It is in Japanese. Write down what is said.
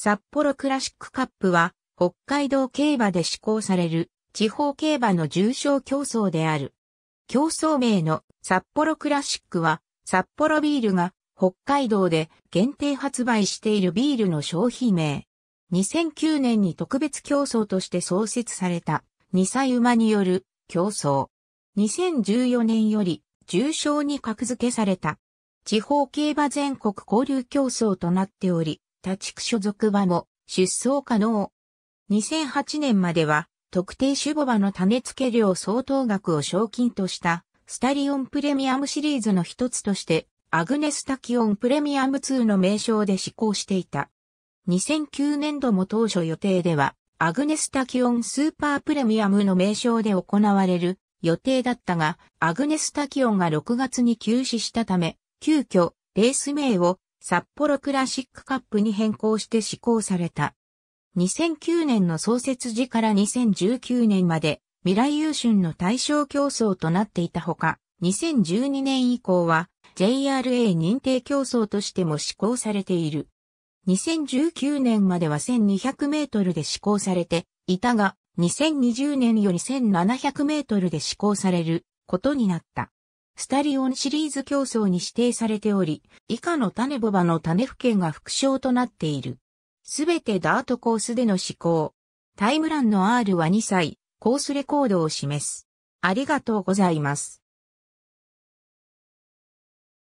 札幌クラシックカップは、北海道競馬で施行される、地方競馬の重賞競争である。競争名の札幌クラシックは、札幌ビールが北海道で限定発売しているビールの消費名。2009年に特別競争として創設された2歳馬による競争。2014年より重賞に格付けされた。地方競馬全国交流競争となっており、他地区所属馬も出走可能。2008年までは特定種母馬の種付け量相当額を賞金としたスタリオンプレミアムシリーズの一つとしてアグネスタキオンプレミアム2の名称で施行していた。2009年度も当初予定ではアグネスタキオンスーパープレミアムの名称で行われる予定だったが、アグネスタキオンが6月に休止したため、急遽レース名を札幌クラシックカップに変更して施行された。2009年の創設時から2019年まで未来優春の対象競争となっていたほか、2012年以降は JRA 認定競争としても施行されている。2019年までは1200メートルで施行されていたが、2020年より1700メートルで施行されることになった。スタリオンシリーズ競争に指定されており、以下の種ボバの種付けが副賞となっている。すべてダートコースでの試行。タイムランの R は2歳、コースレコードを示す。ありがとうございます。